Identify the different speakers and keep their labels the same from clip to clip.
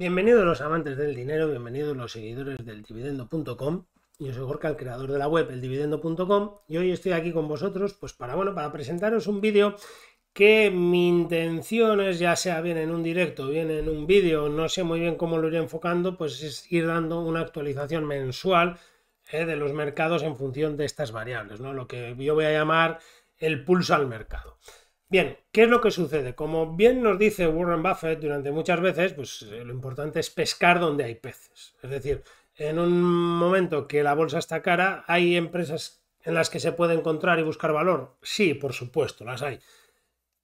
Speaker 1: Bienvenidos los amantes del dinero, bienvenidos los seguidores del dividendo.com. Yo soy Jorge, el creador de la web el eldividendo.com y hoy estoy aquí con vosotros pues para bueno, para presentaros un vídeo que mi intención es, ya sea bien en un directo, bien en un vídeo, no sé muy bien cómo lo iré enfocando, pues es ir dando una actualización mensual eh, de los mercados en función de estas variables, ¿no? lo que yo voy a llamar el pulso al mercado. Bien, ¿qué es lo que sucede? Como bien nos dice Warren Buffett durante muchas veces, pues eh, lo importante es pescar donde hay peces. Es decir, en un momento que la bolsa está cara, ¿hay empresas en las que se puede encontrar y buscar valor? Sí, por supuesto, las hay.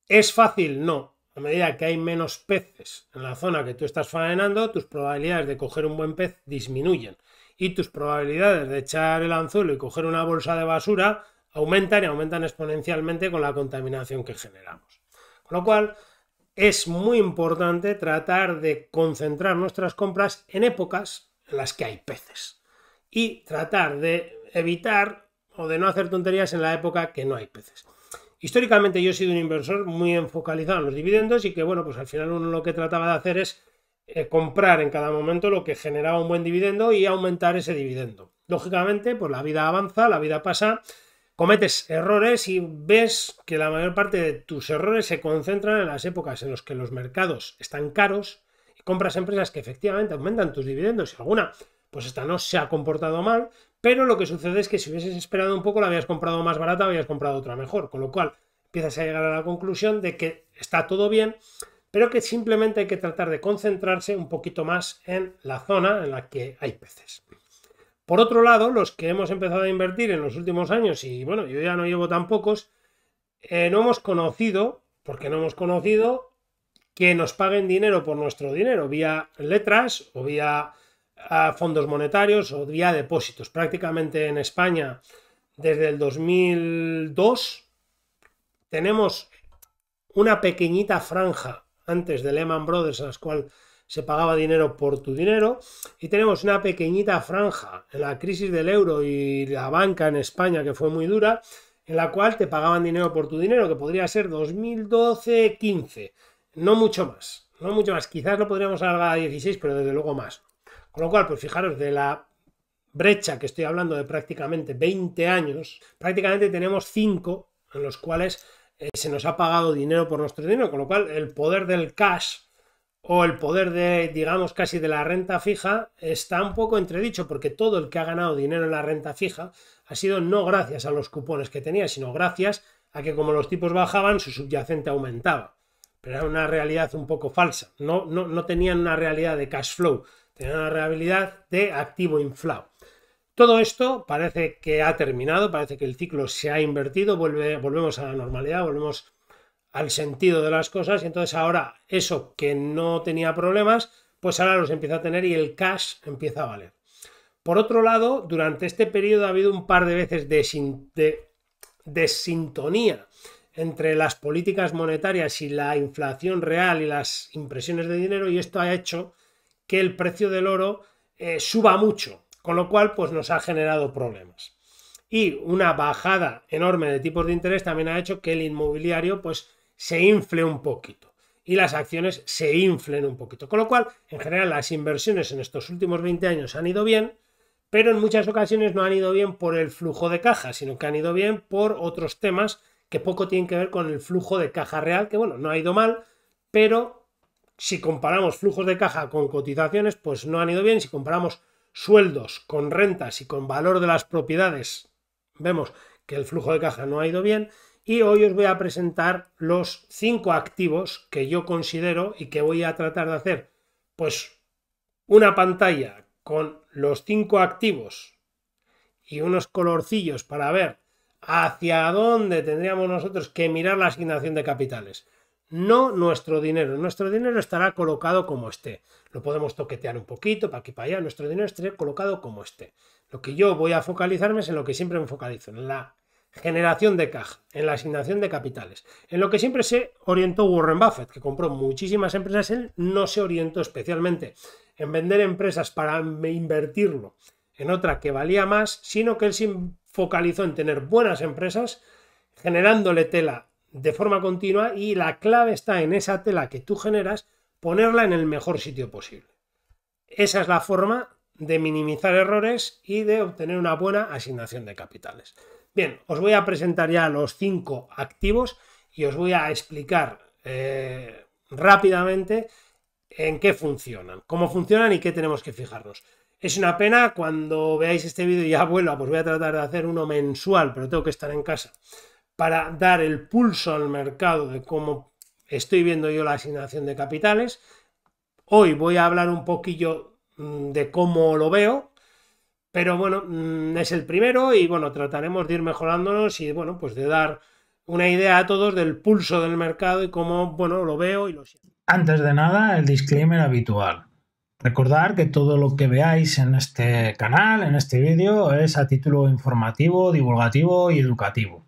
Speaker 1: ¿Es fácil? No. A medida que hay menos peces en la zona que tú estás faenando, tus probabilidades de coger un buen pez disminuyen. Y tus probabilidades de echar el anzuelo y coger una bolsa de basura aumentan y aumentan exponencialmente con la contaminación que generamos. Con lo cual, es muy importante tratar de concentrar nuestras compras en épocas en las que hay peces y tratar de evitar o de no hacer tonterías en la época que no hay peces. Históricamente yo he sido un inversor muy enfocalizado en los dividendos y que bueno, pues al final uno lo que trataba de hacer es eh, comprar en cada momento lo que generaba un buen dividendo y aumentar ese dividendo. Lógicamente, pues la vida avanza, la vida pasa cometes errores y ves que la mayor parte de tus errores se concentran en las épocas en las que los mercados están caros y compras empresas que efectivamente aumentan tus dividendos y alguna, pues esta no se ha comportado mal, pero lo que sucede es que si hubieses esperado un poco la habías comprado más barata, habías comprado otra mejor, con lo cual empiezas a llegar a la conclusión de que está todo bien, pero que simplemente hay que tratar de concentrarse un poquito más en la zona en la que hay peces. Por otro lado, los que hemos empezado a invertir en los últimos años, y bueno, yo ya no llevo tan pocos, eh, no hemos conocido, porque no hemos conocido, que nos paguen dinero por nuestro dinero, vía letras o vía fondos monetarios o vía depósitos. Prácticamente en España, desde el 2002, tenemos una pequeñita franja antes de Lehman Brothers, a las cual se pagaba dinero por tu dinero y tenemos una pequeñita franja en la crisis del euro y la banca en España que fue muy dura, en la cual te pagaban dinero por tu dinero, que podría ser 2012-15, no mucho más, no mucho más, quizás no podríamos alargar a 16, pero desde luego más. Con lo cual, pues fijaros, de la brecha que estoy hablando de prácticamente 20 años, prácticamente tenemos 5 en los cuales eh, se nos ha pagado dinero por nuestro dinero, con lo cual el poder del cash o el poder de, digamos, casi de la renta fija, está un poco entredicho, porque todo el que ha ganado dinero en la renta fija ha sido no gracias a los cupones que tenía, sino gracias a que como los tipos bajaban, su subyacente aumentaba. Pero era una realidad un poco falsa. No, no, tenían una realidad de cash flow, tenían una realidad de activo inflado. Todo esto parece que ha terminado, parece que el ciclo se ha invertido, vuelve, volvemos a la normalidad, volvemos al sentido de las cosas y entonces ahora eso que no tenía problemas, pues ahora los empieza a tener y el cash empieza a valer. Por otro lado, durante este periodo ha habido un par de veces de, sintonía entre las políticas monetarias y la inflación real y las impresiones de dinero y esto ha hecho que el precio del oro eh, suba mucho, con lo cual pues nos ha generado problemas. Y una bajada enorme de tipos de interés también ha hecho que el inmobiliario pues se infle un poquito y las acciones se inflen un poquito. Con lo cual, en general, las inversiones en estos últimos 20 años han ido bien, pero en muchas ocasiones no han ido bien por el flujo de caja, sino que han ido bien por otros temas que poco tienen que ver con el flujo de caja real, que bueno, no ha ido mal, pero si comparamos flujos de caja con cotizaciones, pues no han ido bien. Si comparamos sueldos con rentas y con valor de las propiedades, vemos que el flujo de caja no ha ido bien. Y hoy os voy a presentar los cinco activos que yo considero y que voy a tratar de hacer, pues, una pantalla con los cinco activos y unos colorcillos para ver hacia dónde tendríamos nosotros que mirar la asignación de capitales. No nuestro dinero. Nuestro dinero estará colocado como esté. Lo podemos toquetear un poquito para que para allá. Nuestro dinero esté colocado como esté. Lo que yo voy a focalizarme es en lo que siempre me focalizo, en la Generación de caja, en la asignación de capitales. En lo que siempre se orientó Warren Buffett, que compró muchísimas empresas, él no se orientó especialmente en vender empresas para invertirlo en otra que valía más, sino que él se focalizó en tener buenas empresas, generándole tela de forma continua y la clave está en esa tela que tú generas, ponerla en el mejor sitio posible. Esa es la forma de minimizar errores y de obtener una buena asignación de capitales. Bien, os voy a presentar ya los cinco activos y os voy a explicar eh, rápidamente en qué funcionan, cómo funcionan y qué tenemos que fijarnos. Es una pena cuando veáis este vídeo y ya vuelva, pues voy a tratar de hacer uno mensual, pero tengo que estar en casa para dar el pulso al mercado de cómo estoy viendo yo la asignación de capitales. Hoy voy a hablar un poquillo mm, de cómo lo veo, pero bueno, mm, es el primero y bueno, trataremos de ir mejorándonos y bueno, pues de dar una idea a todos del pulso del mercado y cómo, bueno, lo veo y lo siento. Antes de nada, el disclaimer habitual. Recordar que todo lo que veáis en este canal, en este vídeo, es a título informativo, divulgativo y educativo.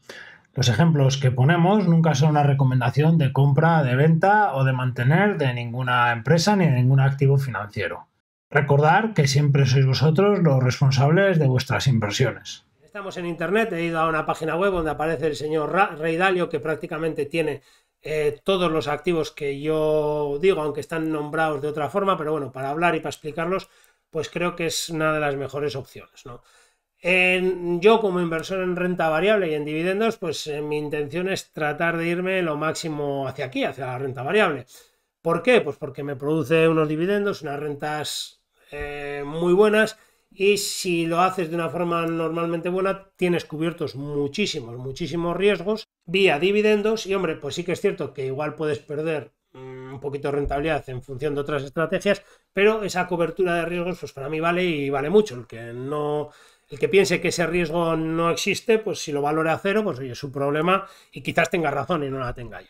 Speaker 1: Los ejemplos que ponemos nunca son una recomendación de compra, de venta o de mantener de ninguna empresa ni de ningún activo financiero. Recordar que siempre sois vosotros los responsables de vuestras inversiones. Estamos en internet, he ido a una página web donde aparece el señor Reidalio que prácticamente tiene eh, todos los activos que yo digo, aunque están nombrados de otra forma, pero bueno, para hablar y para explicarlos, pues creo que es una de las mejores opciones, yo como inversor en renta variable y en dividendos, pues eh, mi intención es tratar de irme lo máximo hacia aquí, hacia la renta variable. ¿Por qué? Pues porque me produce unos dividendos, unas rentas eh, muy buenas y si lo haces de una forma normalmente buena, tienes cubiertos muchísimos, muchísimos riesgos vía dividendos y hombre, pues sí que es cierto que igual puedes perder mm, un poquito de rentabilidad en función de otras estrategias, pero esa cobertura de riesgos pues para mí vale y vale mucho. El que no el que piense que ese riesgo no existe, pues si lo valora a cero, pues oye, es su problema y quizás tenga razón y no la tenga yo.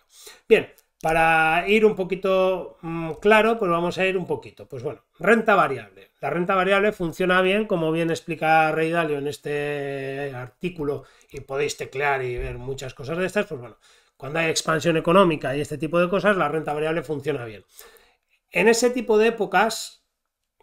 Speaker 1: Bien, para ir un poquito mm, claro, pues vamos a ir un poquito. Pues bueno, renta variable. La renta variable funciona bien, como bien explica Rey Dalio en este artículo, y podéis teclear y ver muchas cosas de estas, pues bueno, cuando hay expansión económica y este tipo de cosas, la renta variable funciona bien. En ese tipo de épocas,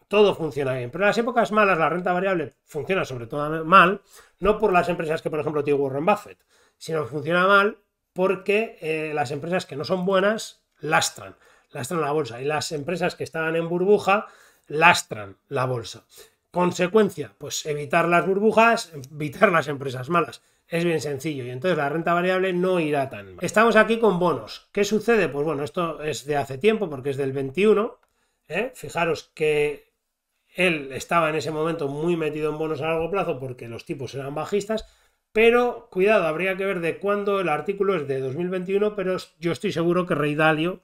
Speaker 1: todo funciona bien, pero en las épocas malas, la renta variable funciona sobre todo mal, no por las empresas que, por ejemplo, tiene Warren Buffett, sino funciona mal porque eh, las empresas que no son buenas lastran, lastran la bolsa y las empresas que estaban en burbuja lastran la bolsa. Consecuencia, pues evitar las burbujas, evitar las empresas malas. Es bien sencillo y entonces la renta variable no irá tan mal. Estamos aquí con bonos. ¿Qué sucede? Pues bueno, esto es de hace tiempo porque es del 21. ¿eh? Fijaros que él estaba en ese momento muy metido en bonos a largo plazo porque los tipos eran bajistas. Pero cuidado, habría que ver de cuándo el artículo es de 2021, pero yo estoy seguro que Rey Dalio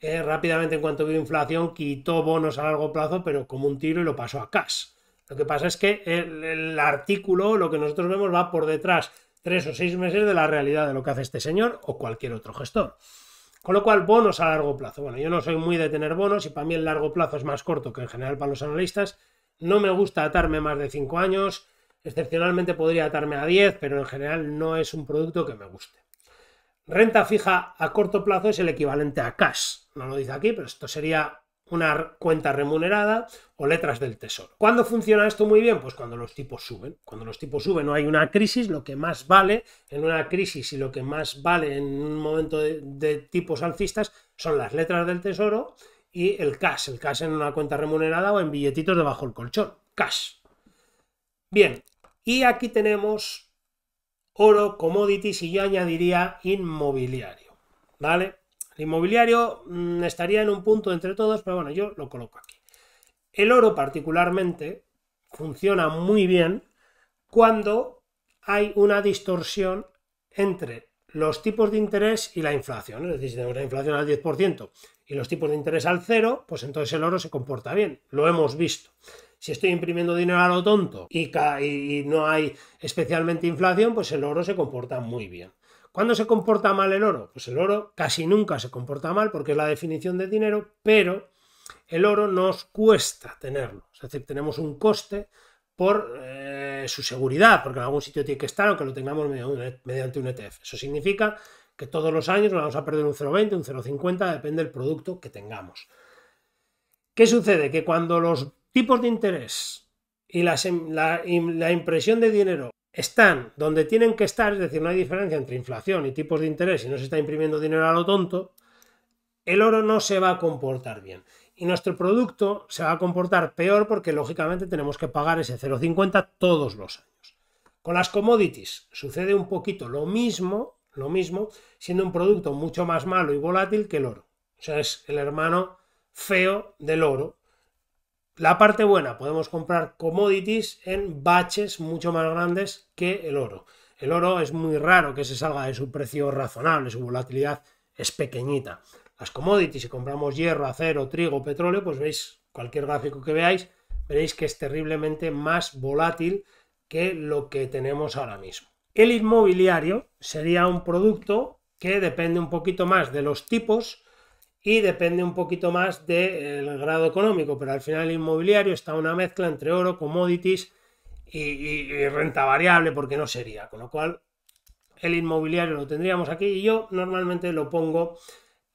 Speaker 1: eh, rápidamente en cuanto vio inflación quitó bonos a largo plazo, pero como un tiro y lo pasó a cash. Lo que pasa es que el, artículo, lo que nosotros vemos, va por detrás tres o seis meses de la realidad de lo que hace este señor o cualquier otro gestor. Con lo cual, bonos a largo plazo. Bueno, yo no soy muy de tener bonos y para mí el largo plazo es más corto que en general para los analistas. No me gusta atarme más de cinco años. Excepcionalmente podría atarme a 10, pero en general no es un producto que me guste. Renta fija a corto plazo es el equivalente a cash. No lo dice aquí, pero esto sería una cuenta remunerada o letras del tesoro. ¿Cuándo funciona esto muy bien? Pues cuando los tipos suben. Cuando los tipos suben o hay una crisis, lo que más vale en una crisis y lo que más vale en un momento de, de tipos alcistas son las letras del tesoro y el cash. El cash en una cuenta remunerada o en billetitos debajo del colchón. Cash. Bien, y aquí tenemos oro, commodities y yo añadiría inmobiliario. ¿Vale? El inmobiliario mm, estaría en un punto entre todos, pero bueno, yo lo coloco aquí. El oro particularmente funciona muy bien cuando hay una distorsión entre los tipos de interés y la inflación. Es decir, si tenemos la inflación al 10% y los tipos de interés al cero, pues entonces el oro se comporta bien. Lo hemos visto. Si estoy imprimiendo dinero a lo tonto y, no hay especialmente inflación, pues el oro se comporta muy bien. ¿Cuándo se comporta mal el oro? Pues el oro casi nunca se comporta mal porque es la definición de dinero, pero el oro nos cuesta tenerlo. Es decir, tenemos un coste por eh, su seguridad, porque en algún sitio tiene que estar, aunque lo tengamos mediante un ETF. Eso significa que todos los años vamos a perder un 0,20, un 0,50, depende del producto que tengamos. ¿Qué sucede? Que cuando los tipos de interés y em, la, impresión de dinero están donde tienen que estar, es decir, no hay diferencia entre inflación y tipos de interés y no se está imprimiendo dinero a lo tonto, el oro no se va a comportar bien. Y nuestro producto se va a comportar peor porque lógicamente tenemos que pagar ese 0,50 todos los años. Con las commodities sucede un poquito lo mismo, lo mismo, siendo un producto mucho más malo y volátil que el oro. O sea, es el hermano feo del oro, la parte buena, podemos comprar commodities en baches mucho más grandes que el oro. El oro es muy raro que se salga de su precio razonable, su volatilidad es pequeñita. Las commodities, si compramos hierro, acero, trigo, petróleo, pues veis, cualquier gráfico que veáis, veréis que es terriblemente más volátil que lo que tenemos ahora mismo. El inmobiliario sería un producto que depende un poquito más de los tipos y depende un poquito más del grado económico, pero al final el inmobiliario está una mezcla entre oro, commodities y, renta variable, porque no sería, con lo cual el inmobiliario lo tendríamos aquí y yo normalmente lo pongo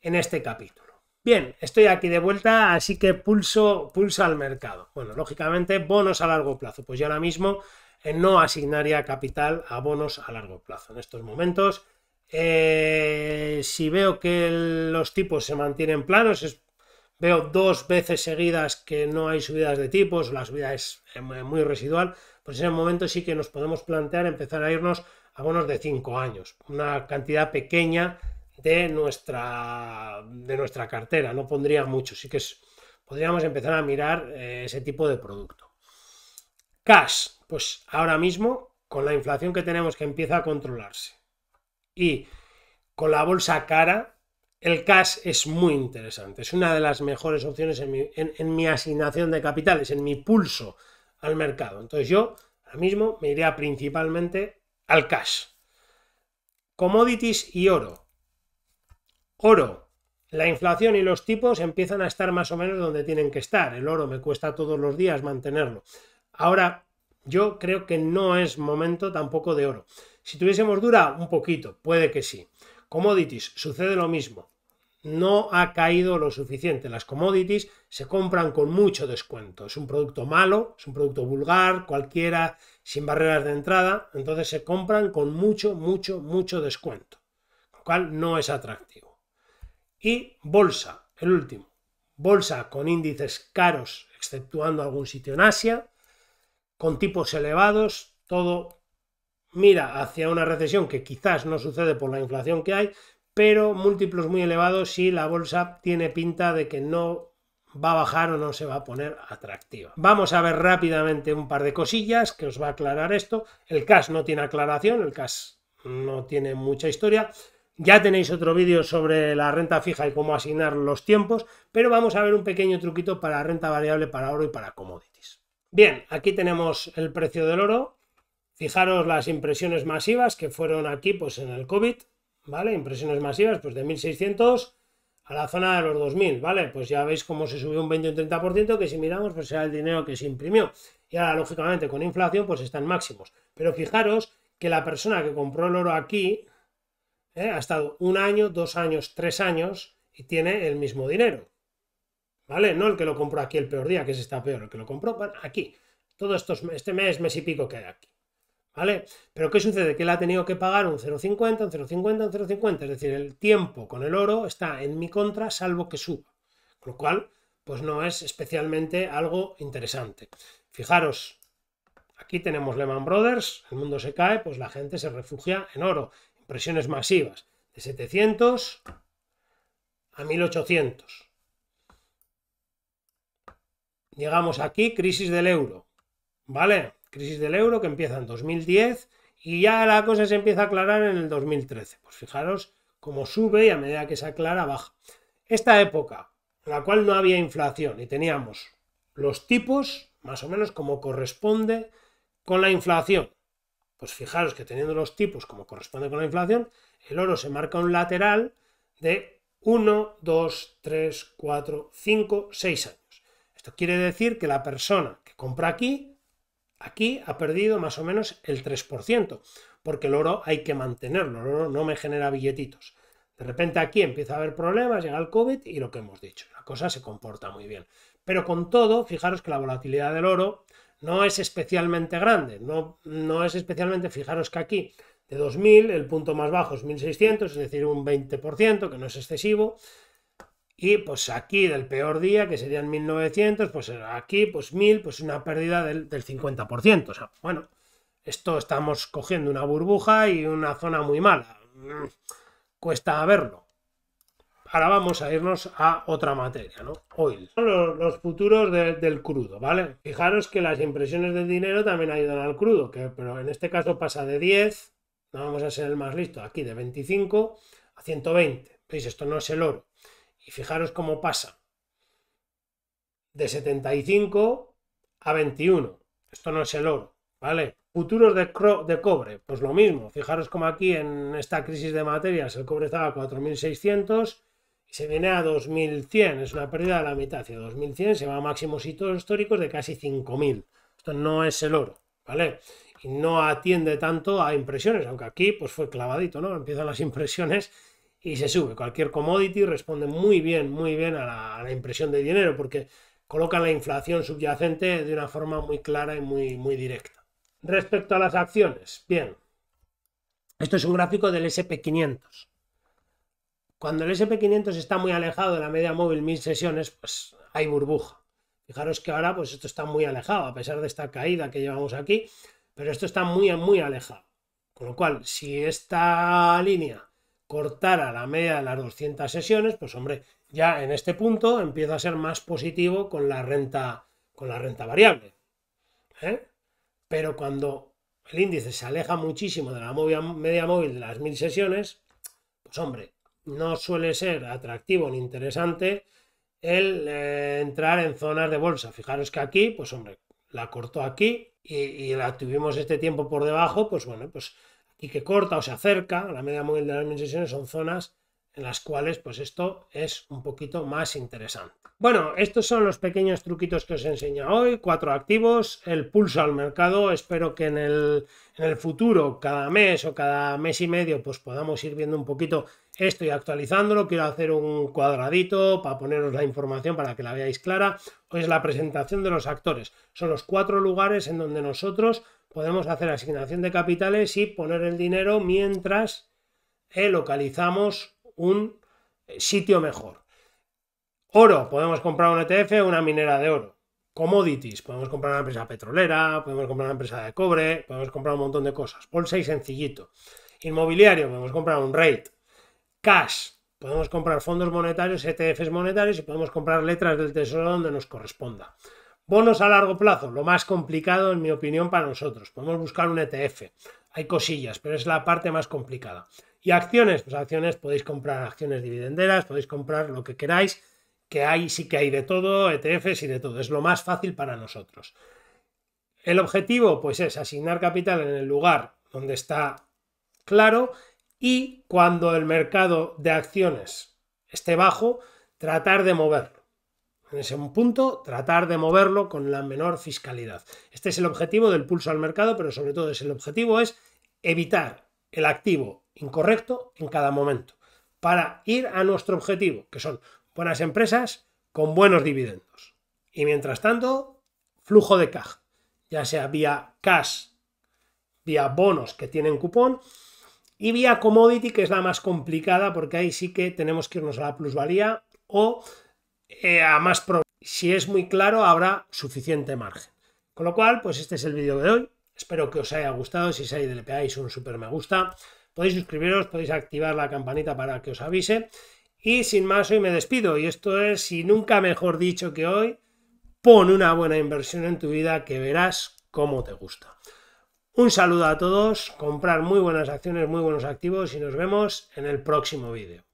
Speaker 1: en este capítulo. Bien, estoy aquí de vuelta, así que pulso, pulso al mercado. Bueno, lógicamente, bonos a largo plazo. Pues yo ahora mismo eh, no asignaría capital a bonos a largo plazo. En estos momentos eh, si veo que los tipos se mantienen planos, veo dos veces seguidas que no hay subidas de tipos, la subida es muy residual, pues en ese momento sí que nos podemos plantear empezar a irnos a bonos de 5 años, una cantidad pequeña de nuestra, de nuestra cartera, no pondría mucho, sí que podríamos empezar a mirar eh, ese tipo de producto. Cash, pues ahora mismo, con la inflación que tenemos que empieza a controlarse, y con la bolsa cara, el cash es muy interesante. Es una de las mejores opciones en mi, asignación de capitales, en mi pulso al mercado. Entonces yo ahora mismo me iría principalmente al cash. Commodities y oro. Oro. La inflación y los tipos empiezan a estar más o menos donde tienen que estar. El oro me cuesta todos los días mantenerlo. Ahora, yo creo que no es momento tampoco de oro. Si tuviésemos dura, un poquito, puede que sí. Commodities, sucede lo mismo. No ha caído lo suficiente. Las commodities se compran con mucho descuento. Es un producto malo, es un producto vulgar, cualquiera, sin barreras de entrada. Entonces se compran con mucho, mucho, mucho descuento. Lo cual no es atractivo. Y bolsa, el último. Bolsa con índices caros, exceptuando algún sitio en Asia, con tipos elevados, todo mira hacia una recesión que quizás no sucede por la inflación que hay, pero múltiplos muy elevados si la bolsa tiene pinta de que no va a bajar o no se va a poner atractiva. Vamos a ver rápidamente un par de cosillas que os va a aclarar esto. El cash no tiene aclaración, el cash no tiene mucha historia. Ya tenéis otro vídeo sobre la renta fija y cómo asignar los tiempos, pero vamos a ver un pequeño truquito para renta variable, para oro y para commodities. Bien, aquí tenemos el precio del oro, Fijaros las impresiones masivas que fueron aquí pues en el COVID, ¿vale? Impresiones masivas pues de 1600 a la zona de los 2000, ¿vale? Pues ya veis cómo se subió un 20 o un 30%, que si miramos pues era el dinero que se imprimió. Y ahora lógicamente con inflación pues están máximos. Pero fijaros que la persona que compró el oro aquí ¿eh? ha estado un año, dos años, tres años y tiene el mismo dinero. ¿Vale? No el que lo compró aquí el peor día, que es está peor, el que lo compró aquí. Todo esto, este mes, mes y pico que hay aquí. ¿Vale? Pero ¿qué sucede? Que él ha tenido que pagar un 0,50, un 0,50, un 0,50. Es decir, el tiempo con el oro está en mi contra, salvo que suba. Con lo cual, pues no es especialmente algo interesante. Fijaros, aquí tenemos Lehman Brothers, el mundo se cae, pues la gente se refugia en oro. Impresiones masivas, de 700 a 1800. Llegamos aquí, crisis del euro. ¿Vale? crisis del euro que empieza en 2010 y ya la cosa se empieza a aclarar en el 2013. Pues fijaros cómo sube y a medida que se aclara baja. Esta época en la cual no había inflación y teníamos los tipos más o menos como corresponde con la inflación. Pues fijaros que teniendo los tipos como corresponde con la inflación, el oro se marca un lateral de 1, 2, 3, 4, 5, 6 años. Esto quiere decir que la persona que compra aquí Aquí ha perdido más o menos el 3%, porque el oro hay que mantenerlo, el oro no me genera billetitos. De repente aquí empieza a haber problemas, llega el COVID y lo que hemos dicho, la cosa se comporta muy bien. Pero con todo, fijaros que la volatilidad del oro no es especialmente grande, no, es especialmente, fijaros que aquí de 2.000 el punto más bajo es 1.600, es decir, un 20%, que no es excesivo, y pues aquí del peor día, que serían 1900, pues aquí pues 1000, pues una pérdida del, 50%. O sea, bueno, esto estamos cogiendo una burbuja y una zona muy mala. Mm, cuesta verlo. Ahora vamos a irnos a otra materia, ¿no? Oil. Los, futuros del crudo, ¿vale? Fijaros que las impresiones de dinero también ayudan al crudo, que, pero en este caso pasa de 10, no vamos a ser el más listo, aquí de 25 a 120. Veis, esto no es el oro. Y fijaros cómo pasa. De 75 a 21. Esto no es el oro, ¿vale? Futuros de, de cobre, pues lo mismo. Fijaros como aquí en esta crisis de materias el cobre estaba a 4.600 y se viene a 2.100. Es una pérdida de la mitad. Hacia 2.100 se va a máximos históricos de casi 5.000. Esto no es el oro, ¿vale? Y no atiende tanto a impresiones, aunque aquí pues fue clavadito, ¿no? Empiezan las impresiones y se sube. Cualquier commodity responde muy bien, muy bien a la, impresión de dinero porque coloca la inflación subyacente de una forma muy clara y muy, muy directa. Respecto a las acciones, bien, esto es un gráfico del SP500. Cuando el SP500 está muy alejado de la media móvil mil sesiones, pues hay burbuja. Fijaros que ahora pues esto está muy alejado, a pesar de esta caída que llevamos aquí, pero esto está muy, muy alejado. Con lo cual, si esta línea cortar a la media de las 200 sesiones, pues hombre, ya en este punto Empieza a ser más positivo con la renta, con la renta variable. ¿eh? Pero cuando el índice se aleja muchísimo de la media móvil de las 1000 sesiones, pues hombre, no suele ser atractivo ni interesante el eh, entrar en zonas de bolsa. Fijaros que aquí, pues hombre, la cortó aquí y la tuvimos este tiempo por debajo, pues bueno, pues y que corta o se acerca, a la media móvil de las misiones, son zonas en las cuales pues esto es un poquito más interesante. Bueno, estos son los pequeños truquitos que os enseño hoy, cuatro activos, el pulso al mercado, espero que en el, en el futuro, cada mes o cada mes y medio, pues podamos ir viendo un poquito esto y actualizándolo, quiero hacer un cuadradito para poneros la información para que la veáis clara, hoy es la presentación de los actores, son los cuatro lugares en donde nosotros podemos hacer asignación de capitales y poner el dinero mientras eh, localizamos un eh, sitio mejor. Oro, podemos comprar un ETF una minera de oro. Commodities, podemos comprar una empresa petrolera, podemos comprar una empresa de cobre, podemos comprar un montón de cosas. Bolsa y sencillito. Inmobiliario, podemos comprar un rate. Cash, podemos comprar fondos monetarios, ETFs monetarios y podemos comprar letras del tesoro donde nos corresponda. Bonos a largo plazo, lo más complicado en mi opinión para nosotros. Podemos buscar un ETF. Hay cosillas, pero es la parte más complicada. Y acciones, pues acciones podéis comprar acciones dividenderas, podéis comprar lo que queráis, que hay sí que hay de todo, ETFs y de todo. Es lo más fácil para nosotros. El objetivo, pues es asignar capital en el lugar donde está claro y cuando el mercado de acciones esté bajo, tratar de moverlo en ese punto, tratar de moverlo con la menor fiscalidad. Este es el objetivo del pulso al mercado, pero sobre todo es el objetivo es evitar el activo incorrecto en cada momento para ir a nuestro objetivo, que son buenas empresas con buenos dividendos. Y mientras tanto, flujo de caja, ya sea vía cash, vía bonos que tienen cupón, y vía commodity, que es la más complicada, porque ahí sí que tenemos que irnos a la plusvalía o eh, a más problemas. Si es muy claro, habrá suficiente margen. Con lo cual, pues este es el vídeo de hoy. Espero que os haya gustado. Si de le pegáis un super me gusta. Podéis suscribiros, podéis activar la campanita para que os avise. Y sin más, hoy me despido. Y esto es, y nunca mejor dicho que hoy, pon una buena inversión en tu vida que verás cómo te gusta. Un saludo a todos, comprar muy buenas acciones, muy buenos activos y nos vemos en el próximo vídeo.